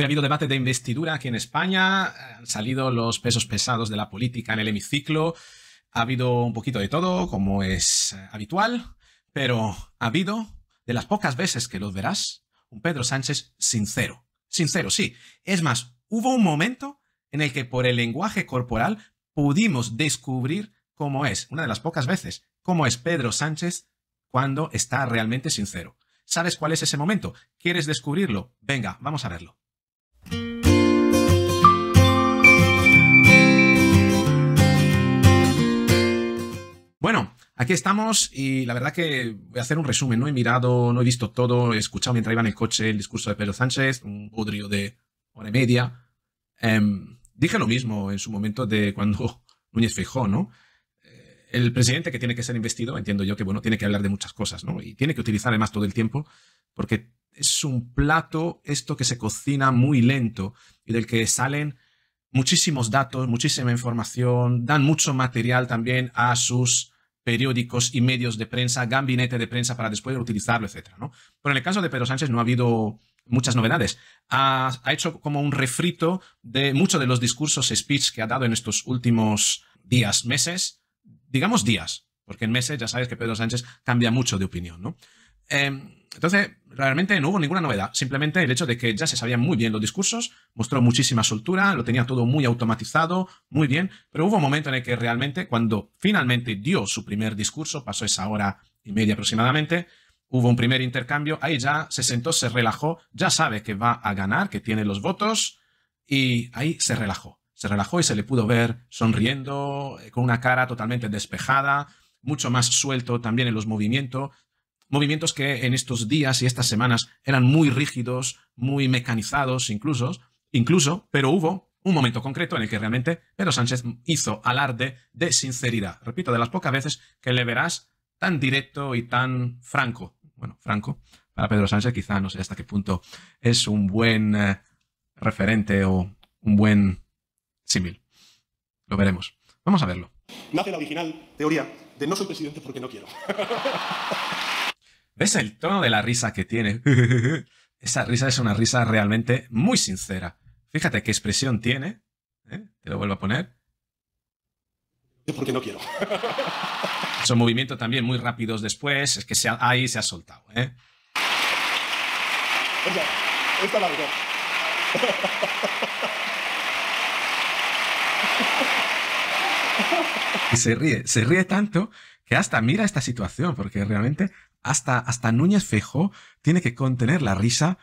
Hoy ha habido debate de investidura aquí en España, han salido los pesos pesados de la política en el hemiciclo, ha habido un poquito de todo, como es habitual, pero ha habido, de las pocas veces que lo verás, un Pedro Sánchez sincero. Sincero, sí. Es más, hubo un momento en el que por el lenguaje corporal pudimos descubrir cómo es, una de las pocas veces, cómo es Pedro Sánchez cuando está realmente sincero. ¿Sabes cuál es ese momento? ¿Quieres descubrirlo? Venga, vamos a verlo. Bueno, aquí estamos y la verdad que voy a hacer un resumen. No he mirado, no he visto todo, he escuchado mientras iba en el coche el discurso de Pedro Sánchez, un odrio de hora y media. Em, dije lo mismo en su momento de cuando Núñez fijó, ¿no? Eh, el presidente que tiene que ser investido, entiendo yo que, bueno, tiene que hablar de muchas cosas, ¿no? Y tiene que utilizar además todo el tiempo, porque es un plato, esto que se cocina muy lento y del que salen muchísimos datos, muchísima información, dan mucho material también a sus periódicos y medios de prensa, gabinete de prensa para después utilizarlo, etc. ¿no? Pero en el caso de Pedro Sánchez no ha habido muchas novedades. Ha, hecho como un refrito de muchos de los discursos speech que ha dado en estos últimos días, meses, digamos días, porque en meses ya sabes que Pedro Sánchez cambia mucho de opinión. ¿no? Em, entonces, realmente no hubo ninguna novedad, simplemente el hecho de que ya se sabían muy bien los discursos, mostró muchísima soltura, lo tenía todo muy automatizado, muy bien, pero hubo un momento en el que realmente, cuando finalmente dio su primer discurso, pasó esa hora y media aproximadamente, hubo un primer intercambio, ahí ya se sentó, se relajó, ya sabe que va a ganar, que tiene los votos, y ahí se relajó. Se relajó y se le pudo ver sonriendo, eh, con una cara totalmente despejada, mucho más suelto también en los movimientos, movimientos que en estos días y estas semanas eran muy rígidos, muy mecanizados incluso, incluso, pero hubo un momento concreto en el que realmente Pedro Sánchez hizo alarde de sinceridad. Repito, de las pocas veces que le verás tan directo y tan franco. Bueno, franco, para Pedro Sánchez quizá no sé hasta qué punto es un buen eh, referente o un buen símil. Lo veremos. Vamos a verlo. Nace la original teoría de no ser presidente porque no quiero. ¿Ves el tono de la risa que tiene? Esa risa es una risa realmente muy sincera. Fíjate qué expresión tiene. ¿eh? Te lo vuelvo a poner. Yo porque no quiero. Son movimientos también muy rápidos después. Es que ahí se ha soltado. ¿eh? y se ríe, se ríe tanto que hasta mira esta situación, porque realmente hasta, hasta Núñez Fejo tiene que contener la risa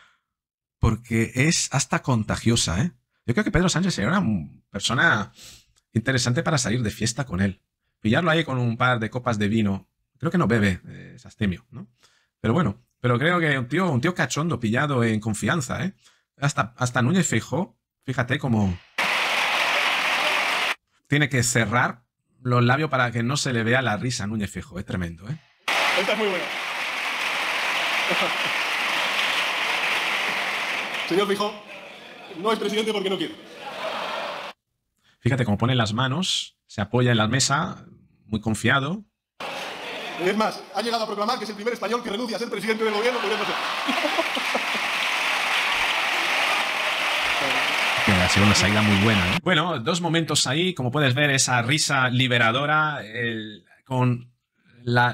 porque es hasta contagiosa, ¿eh? Yo creo que Pedro Sánchez era una persona interesante para salir de fiesta con él. Pillarlo ahí con un par de copas de vino. Creo que no bebe, es eh, astemio, ¿no? Pero bueno, pero creo que un tío, un tío cachondo, pillado en confianza, ¿eh? Hasta, hasta Núñez Fejo, fíjate cómo tiene que cerrar los labios para que no se le vea la risa a Núñez fijo Es tremendo, ¿eh? Esta es muy buena. Señor Fijo, no es presidente porque no quiere. Fíjate cómo pone las manos, se apoya en la mesa, muy confiado. Es más, ha llegado a proclamar que es el primer español que renuncia a ser presidente del gobierno. Ha sido una salida muy buena. ¿eh? Bueno, dos momentos ahí, como puedes ver, esa risa liberadora el, con la,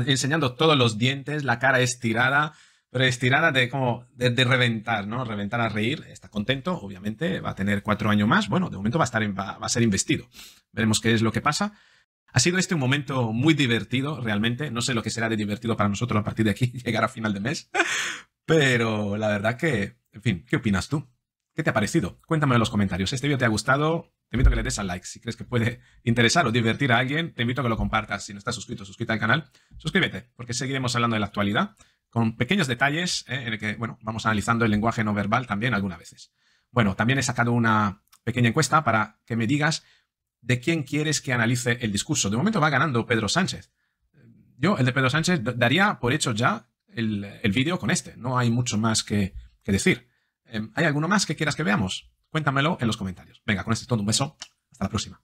enseñando todos los dientes, la cara estirada, pero estirada de como de, reventar, ¿no? Reventar a reír. Está contento, obviamente, va a tener cuatro años más. Bueno, de momento va a, estar va a ser investido. Veremos qué es lo que pasa. Ha sido este un momento muy divertido, realmente. No sé lo que será de divertido para nosotros a partir de aquí, llegar a final de mes. Pero la verdad que, en fin, ¿qué opinas tú? ¿Qué te ha parecido? Cuéntame en los comentarios. ¿Este vídeo te ha gustado? te invito a que le des al like. Si crees que puede interesar o divertir a alguien, te invito a que lo compartas. Si no estás suscrito, suscríbete al canal, suscríbete, porque seguiremos hablando de la actualidad con pequeños detalles ¿eh? en el que, bueno, vamos analizando el lenguaje no verbal también algunas veces. Bueno, también he sacado una pequeña encuesta para que me digas de quién quieres que analice el discurso. De momento va ganando Pedro Sánchez. Yo, el de Pedro Sánchez, daría por hecho ya el, vídeo con este. No hay mucho más que decir. Em, ¿Hay alguno más que quieras que veamos? Cuéntamelo en los comentarios. Venga, con esto es todo. Un beso. Hasta la próxima.